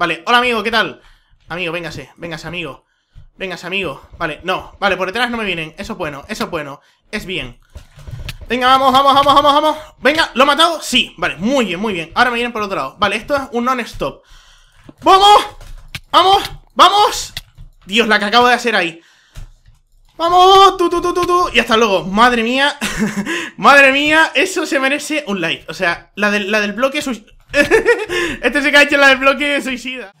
Vale, hola amigo, ¿qué tal? Amigo, véngase, véngase amigo Véngase amigo, vale, no, vale, por detrás no me vienen Eso es bueno, eso es bueno, es bien Venga, vamos, vamos, vamos, vamos, vamos Venga, ¿lo he matado? Sí, vale, muy bien, muy bien Ahora me vienen por otro lado, vale, esto es un non-stop ¡Vamos! ¡Vamos! ¡Vamos! Dios, la que acabo de hacer ahí ¡Vamos! ¡Tú, tú, tú, tú, tú! Y hasta luego. Madre mía. Madre mía. Eso se merece un like. O sea, la del, la del bloque este se cae en la desbloque bloque suicida.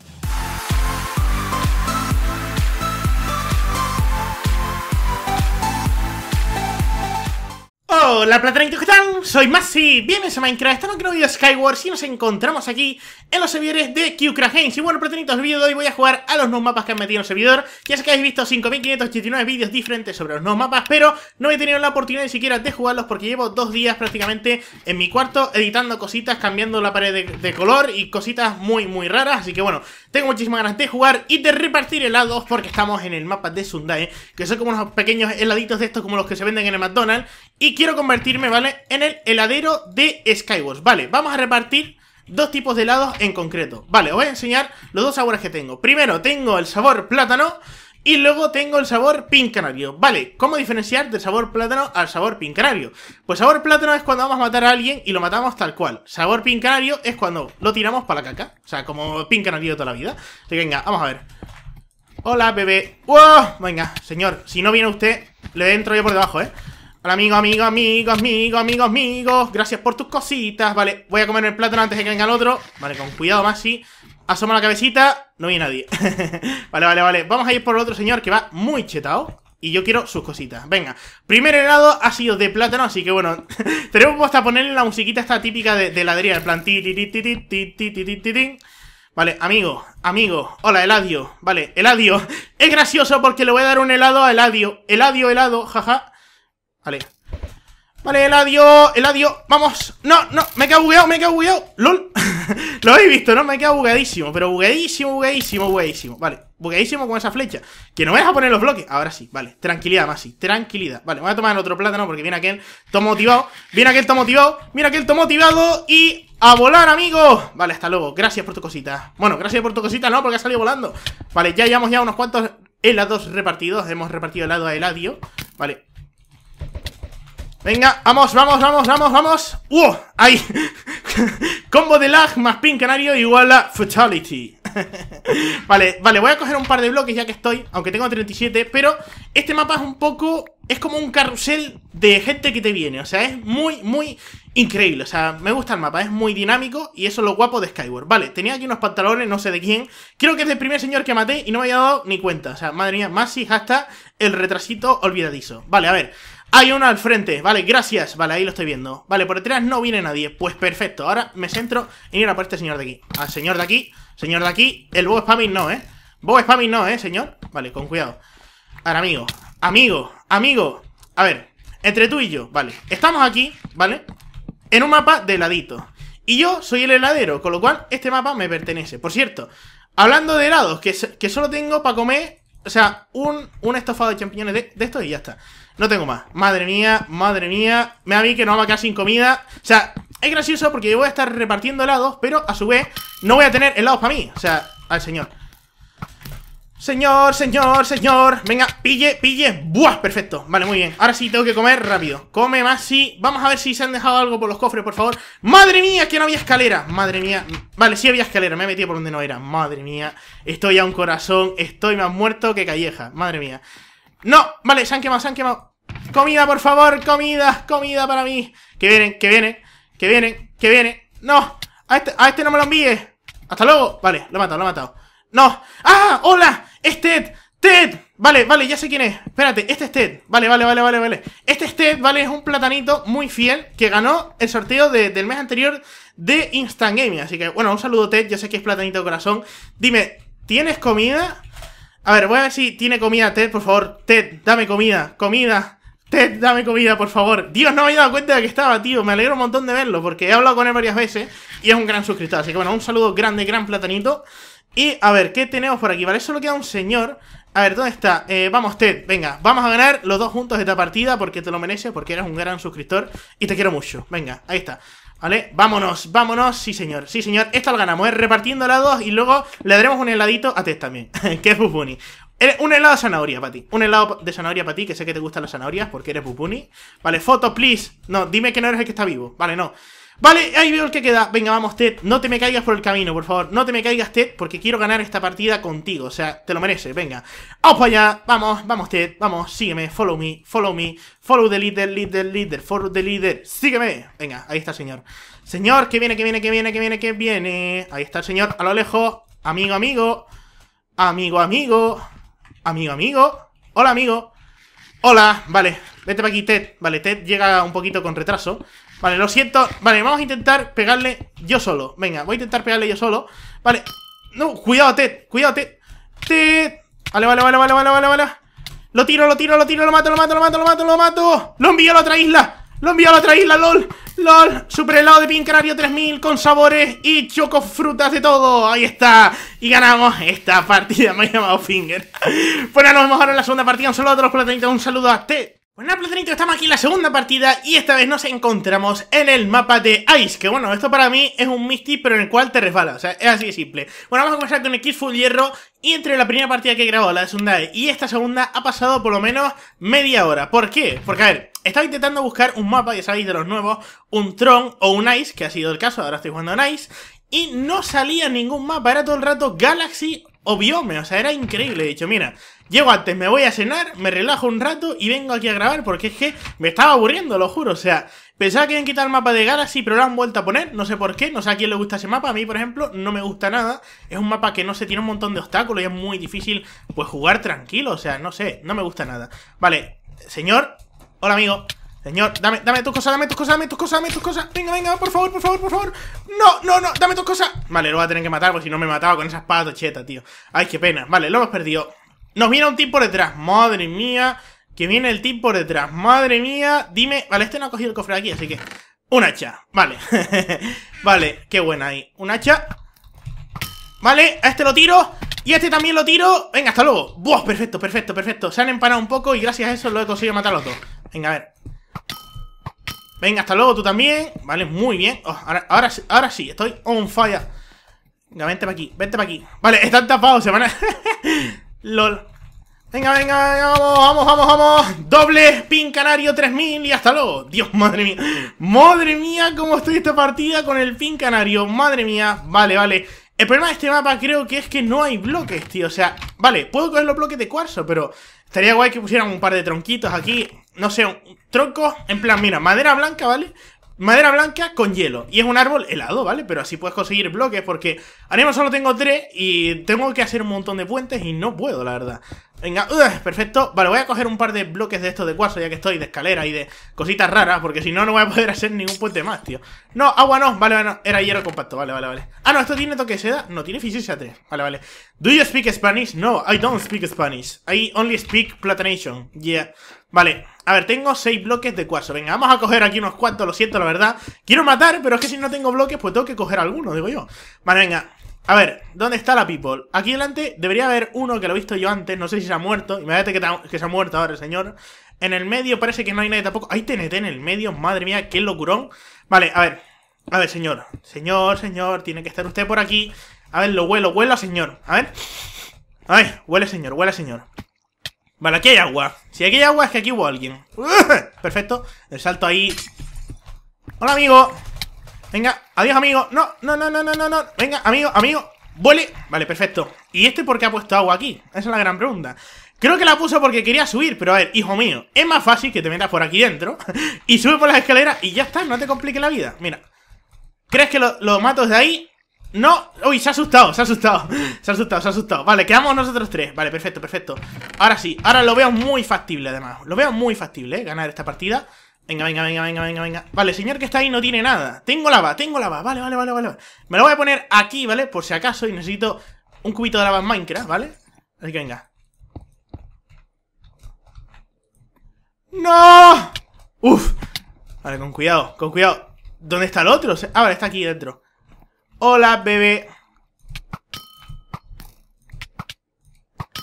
Hola platanitos, ¿qué tal? Soy Masi, bienvenidos a Minecraft, estamos en un video de Skyward y nos encontramos aquí en los servidores de Games Y bueno Platanitos, el video de hoy voy a jugar a los nuevos mapas que han metido en el servidor Ya sé que habéis visto 5.589 vídeos diferentes sobre los nuevos mapas Pero no he tenido la oportunidad ni siquiera de jugarlos porque llevo dos días prácticamente en mi cuarto Editando cositas, cambiando la pared de, color y cositas muy muy raras Así que bueno, tengo muchísimas ganas de jugar y de repartir helados porque estamos en el mapa de Sundae Que son como unos pequeños heladitos de estos como los que se venden en el McDonald's Y quiero convertirme, ¿vale? En el heladero de Skywars Vale, vamos a repartir dos tipos de helados en concreto Vale, os voy a enseñar los dos sabores que tengo Primero tengo el sabor plátano y luego tengo el sabor pin canario Vale, ¿cómo diferenciar del sabor plátano al sabor pin canario? Pues sabor plátano es cuando vamos a matar a alguien y lo matamos tal cual Sabor pin canario es cuando lo tiramos para la caca O sea, como pin canario toda la vida Así que venga, vamos a ver Hola, bebé Venga, señor, si no viene usted, le entro yo por debajo, ¿eh? Hola amigo, amigo, amigo, amigo, amigo, amigos Gracias por tus cositas Vale, voy a comer el plátano antes de que venga el otro Vale, con cuidado más, sí Asoma la cabecita, no vi nadie Vale, vale, vale, vamos a ir por el otro señor que va muy chetado y yo quiero sus cositas. Venga, primer helado ha sido de plátano, así que bueno, tenemos hasta ponerle la musiquita esta típica de, heladería del en plan ti, ti, ti, ti ti ti ti ti Vale, amigo, amigo, hola, heladio vale, Eladio, es gracioso porque le voy a dar un helado a heladio Eladio, helado, jaja, Vale. Vale, el adiós, el adiós. Vamos. No, no, me he quedado bugueado, me he quedado bugueado. LOL. Lo habéis visto, ¿no? Me he quedado bugueadísimo Pero bugueadísimo, bugueadísimo, bugueadísimo Vale, bugueadísimo con esa flecha. Que no me a poner los bloques. Ahora sí, vale. Tranquilidad, Masi. Tranquilidad. Vale, voy a tomar el otro plátano porque viene aquel. Todo motivado. Viene aquel, todo motivado. mira aquel, todo motivado. Y a volar, amigo Vale, hasta luego. Gracias por tu cosita. Bueno, gracias por tu cosita, no, porque ha salido volando. Vale, ya llevamos ya unos cuantos helados eh, repartidos. Hemos repartido helado a eladio, Vale, Venga, vamos, vamos, vamos, vamos, vamos ¡Uh! ¡Ahí! Combo de lag más pin canario igual a fatality Vale, vale, voy a coger un par de bloques ya que estoy Aunque tengo 37, pero este mapa es un poco... Es como un carrusel de gente que te viene O sea, es muy, muy increíble O sea, me gusta el mapa, es muy dinámico Y eso es lo guapo de Skyward Vale, tenía aquí unos pantalones, no sé de quién Creo que es del primer señor que maté y no me había dado ni cuenta O sea, madre mía, más si hasta el retrasito olvidadizo Vale, a ver hay uno al frente, vale, gracias Vale, ahí lo estoy viendo, vale, por detrás no viene nadie Pues perfecto, ahora me centro en ir a por este señor de aquí Al señor de aquí, señor de aquí El bobo Spamming no, eh bobo Spamming no, eh, señor, vale, con cuidado Ahora, amigo, amigo, amigo A ver, entre tú y yo, vale Estamos aquí, vale En un mapa de heladito Y yo soy el heladero, con lo cual este mapa me pertenece Por cierto, hablando de helados Que, que solo tengo para comer o sea, un, estofado de champiñones de, de estos y ya está. No tengo más. Madre mía, madre mía. Me da a mí que no va a quedar sin comida. O sea, es gracioso porque yo voy a estar repartiendo helados, pero a su vez no voy a tener helados para mí. O sea, al señor. Señor, señor, señor Venga, pille, pille Buah, perfecto Vale, muy bien Ahora sí tengo que comer rápido Come más, sí Vamos a ver si se han dejado algo por los cofres, por favor ¡Madre mía! Que no había escalera Madre mía Vale, sí había escalera Me he metido por donde no era Madre mía Estoy a un corazón Estoy más muerto que calleja Madre mía No, vale, se han quemado, se han quemado Comida, por favor Comida, comida para mí Que vienen, que vienen Que vienen, que vienen No a este, a este no me lo envíe Hasta luego Vale, lo he matado, lo he matado no. ¡Ah! ¡Hola! ¡Es Ted! ¡Ted! Vale, vale, ya sé quién es. Espérate, este es Ted. Vale, vale, vale, vale, vale. Este es Ted, vale, es un platanito muy fiel que ganó el sorteo del mes anterior de Instant Gaming. Así que, bueno, un saludo Ted, ya sé que es platanito de corazón. Dime, ¿tienes comida? A ver, voy a ver si tiene comida Ted, por favor. Ted, dame comida, comida. Ted, dame comida, por favor. Dios, no me había dado cuenta de que estaba, tío. Me alegro un montón de verlo, porque he hablado con él varias veces y es un gran suscriptor. Así que bueno, un saludo grande, gran platanito. Y a ver, ¿qué tenemos por aquí? Vale, solo queda un señor a ver, ¿dónde está? Eh, vamos, Ted, venga, vamos a ganar los dos juntos esta partida porque te lo mereces, porque eres un gran suscriptor y te quiero mucho. Venga, ahí está. ¿Vale? Vámonos, vámonos, sí señor, sí señor. esto lo ganamos, ¿eh? repartiendo ¿eh? dos y luego le daremos un heladito a Ted también, que es Pupuni Un helado de zanahoria para ti, un helado de zanahoria para ti, que sé que te gustan las zanahorias porque eres Pupuni Vale, foto, please. No, dime que no eres el que está vivo. Vale, no. Vale, ahí veo el que queda. Venga, vamos, Ted. No te me caigas por el camino, por favor. No te me caigas, Ted, porque quiero ganar esta partida contigo. O sea, te lo mereces. Venga. Vamos para allá. Vamos, vamos, Ted. Vamos, sígueme. Follow me, follow me. Follow the leader, leader, leader. Follow the leader. Sígueme. Venga, ahí está el señor. Señor, que viene, que viene, que viene, que viene, que viene. Ahí está el señor. A lo lejos. Amigo, amigo. Amigo, amigo. Amigo, amigo. Hola, amigo. Hola, vale. Vete para aquí, Ted. Vale, Ted llega un poquito con retraso. Vale, lo siento. Vale, vamos a intentar pegarle yo solo. Venga, voy a intentar pegarle yo solo. Vale. No, cuidado, Ted. Cuidado, Ted. Ted. Vale, vale, vale, vale, vale, vale, vale. Lo tiro, lo tiro, lo tiro, lo mato, lo mato, lo mato, lo mato, lo mato. Lo envío a la otra isla. Lo envío a la otra isla, lol. LOL, super helado de Canario 3000 con sabores y chocofrutas frutas de todo. Ahí está. Y ganamos esta partida. Me he llamado Finger. bueno, pues nos vemos ahora en la segunda partida. Un saludo a todos por la 30. Un saludo a Ted. Bueno, pues Platanito, estamos aquí en la segunda partida y esta vez nos encontramos en el mapa de Ice, que bueno, esto para mí es un Misty, pero en el cual te resbala, o sea, es así de simple. Bueno, vamos a comenzar con el Full Hierro y entre la primera partida que he grabado, la de Sundae, y esta segunda ha pasado por lo menos media hora. ¿Por qué? Porque, a ver, estaba intentando buscar un mapa, ya sabéis, de los nuevos, un Tron o un Ice, que ha sido el caso, ahora estoy jugando en Ice, y no salía ningún mapa, era todo el rato Galaxy o Biome, o sea, era increíble. He dicho, mira, llego antes, me voy a cenar, me relajo un rato y vengo aquí a grabar porque es que me estaba aburriendo, lo juro. O sea, pensaba que iban a quitar el mapa de Galaxy, pero lo han vuelto a poner, no sé por qué, no sé a quién le gusta ese mapa. A mí, por ejemplo, no me gusta nada. Es un mapa que no se tiene un montón de obstáculos y es muy difícil, pues, jugar tranquilo. O sea, no sé, no me gusta nada. Vale, señor, hola amigo. Señor, dame, dame tus cosas, dame tus cosas, dame tus cosas, dame tus cosas. Venga, venga, por favor, por favor, por favor. No, no, no, dame tus cosas. Vale, lo voy a tener que matar, porque si no me mataba con esa espada tocheta, tío. Ay, qué pena. Vale, lo hemos perdido. Nos viene un tipo por detrás. Madre mía. Que viene el tipo por detrás. Madre mía. Dime. Vale, este no ha cogido el cofre de aquí, así que. Un hacha. Vale. vale, qué buena ahí. Un hacha. Vale, a este lo tiro. Y a este también lo tiro. Venga, hasta luego. Buah, perfecto, perfecto, perfecto. Se han empanado un poco y gracias a eso lo he conseguido matar a los dos. Venga, a ver. Venga, hasta luego, tú también. Vale, muy bien. Oh, ahora, ahora, sí, estoy on fire. Venga, vente para aquí, vente para aquí. Vale, están tapados, se van a... LOL. Venga, venga, venga, vamos, vamos, vamos, vamos. Doble pin canario 3000 y hasta luego. Dios, madre mía. Madre mía, cómo estoy esta partida con el pin canario. Madre mía. Vale, vale. El problema de este mapa creo que es que no hay bloques, tío. O sea, vale, puedo coger los bloques de cuarzo, pero estaría guay que pusieran un par de tronquitos aquí no sé, tronco en plan, mira, madera blanca, ¿vale? Madera blanca con hielo. Y es un árbol helado, ¿vale? Pero así puedes conseguir bloques porque ahora mismo solo tengo tres y tengo que hacer un montón de puentes y no puedo, la verdad. Venga, perfecto. Vale, voy a coger un par de bloques de estos de cuarzo, ya que estoy de escalera y de cositas raras, porque si no, no voy a poder hacer ningún puente más, tío. No, agua no, vale, vale, era hierro compacto, vale, vale, vale. Ah, no, esto tiene toque de seda, no, tiene eficiencia 3, vale, vale. ¿Do you speak Spanish? No, I don't speak Spanish. I only speak Platination, yeah. Vale, a ver, tengo seis bloques de cuarzo. Venga, vamos a coger aquí unos cuantos, lo siento, la verdad. Quiero matar, pero es que si no tengo bloques, pues tengo que coger alguno digo yo. Vale, venga, a ver, ¿dónde está la people? Aquí delante debería haber uno que lo he visto yo antes, no sé si se ha muerto. Imagínate que, se ha muerto ahora señor. En el medio parece que no hay nadie tampoco. Hay TNT en el medio, madre mía, qué locurón. Vale, a ver, a ver, señor. Señor, señor, tiene que estar usted por aquí. A ver, lo huelo, huelo, señor. A ver. ver, huele, señor, huele, señor. Vale, aquí hay agua. Si aquí hay agua es que aquí hubo alguien. Perfecto. El salto ahí. Hola, amigo. Venga, adiós, amigo. No, no, no, no, no, no, no. Venga, amigo, amigo. Vuele. Vale, perfecto. ¿Y este por qué ha puesto agua aquí? Esa es la gran pregunta. Creo que la puso porque quería subir, pero a ver, hijo mío, es más fácil que te metas por aquí dentro y sube por las escaleras y ya está, no te complique la vida. Mira, ¿crees que lo, lo mato de ahí? No, uy, se ha asustado, se ha asustado Se ha asustado, se ha asustado Vale, quedamos nosotros tres Vale, perfecto, perfecto Ahora sí, ahora lo veo muy factible además Lo veo muy factible, ¿eh? ganar esta partida Venga, venga, venga, venga, venga, venga. Vale, señor que está ahí no tiene nada. Tengo lava, tengo lava. Vale, vale, vale, vale. Me lo voy a poner aquí, ¿vale? Por si acaso y necesito un cubito de lava en Minecraft, ¿vale? Así que venga. ¡No! ¡Uf! Vale, con cuidado, con cuidado. ¿Dónde está el otro? Ah, vale, está aquí dentro. Hola, bebé.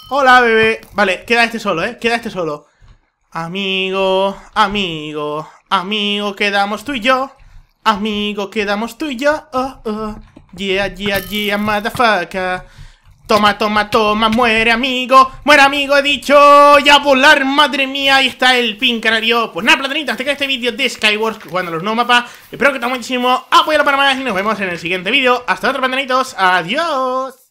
Hola, bebé. Vale, queda este solo, ¿eh? Queda este solo. Amigo, amigo, amigo, quedamos tú y yo. Amigo, quedamos tú y yo. Oh, oh. Yeah, yeah, yeah, motherfucker. Toma, toma, toma, muere amigo, muere amigo, he dicho, ya volar, madre mía, ahí está el pin canario. Pues nada, platanitas, hasta que este vídeo de Skywars jugando los no mapas. Espero que te muchísimo, apoyalo para más y nos vemos en el siguiente vídeo. Hasta otro platanitos, adiós.